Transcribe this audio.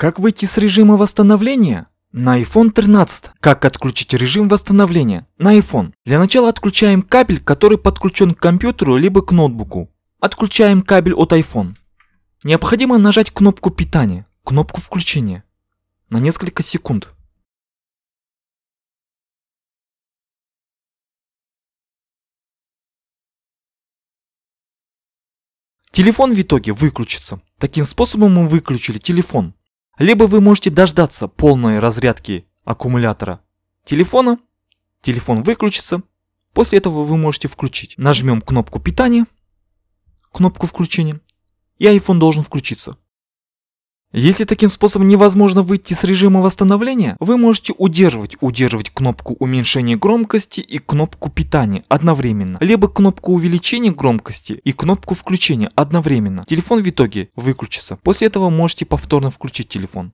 Как выйти с режима восстановления? На iPhone 13. Как отключить режим восстановления? На iPhone. Для начала отключаем кабель, который подключен к компьютеру либо к ноутбуку. Отключаем кабель от iPhone. Необходимо нажать кнопку питания, кнопку включения на несколько секунд. Телефон в итоге выключится. Таким способом мы выключили телефон. Либо вы можете дождаться полной разрядки аккумулятора телефона, телефон выключится, после этого вы можете включить. Нажмем кнопку питания, кнопку включения, и iPhone должен включиться. Если таким способом невозможно выйти с режима восстановления, вы можете удерживать, удерживать кнопку уменьшения громкости и кнопку питания одновременно, либо кнопку увеличения громкости и кнопку включения одновременно. Телефон в итоге выключится. После этого можете повторно включить телефон.